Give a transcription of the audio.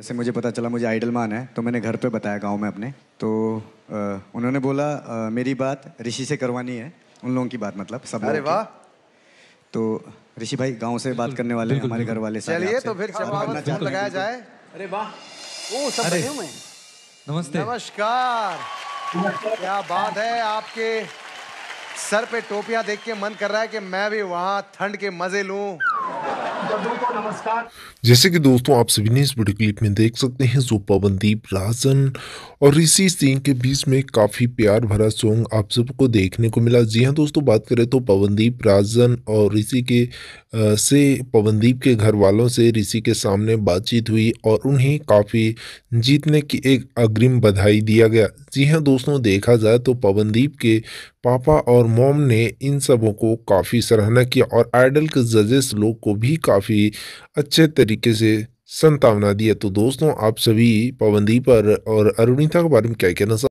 जैसे मुझे पता चला मुझे आइडल मान है तो मैंने घर पे बताया गांव में अपने तो आ, उन्होंने बोला आ, मेरी बात ऋषि से करवानी है उन लोगों की बात मतलब सब अरे वाह तो ऋषि भाई गांव से बात करने वाले हमारे घर वाले चलिए तो फिर लगाया जाए अरे वाह नमस्ते नमस्कार क्या बात है आपके सर पे टोपियां देख के मन कर रहा है कि मैं भी वहां ठंड के मजे लूं जैसे कि दोस्तों आप सभी ने इस वीडियो क्लिप में देख सकते हैं जो पवनदीप राजन और ऋषि सिंह के बीच में काफ़ी प्यार भरा सॉन्ग आप सबको देखने को मिला जी हाँ दोस्तों बात करें तो पवनदीप राजन और ऋषि के आ, से पवनदीप के घर वालों से ऋषि के सामने बातचीत हुई और उन्हें काफ़ी जीतने की एक अग्रिम बधाई दिया गया जी हाँ दोस्तों देखा जाए तो पवनदीप के पापा और मॉम ने इन सबों को काफ़ी सराहना किया और आइडल के जजेस लोग को भी काफ़ी अच्छे तरीके से संतावना दिया तो दोस्तों आप सभी पाबंदी पर और अरुणिता के बारे में क्या कहना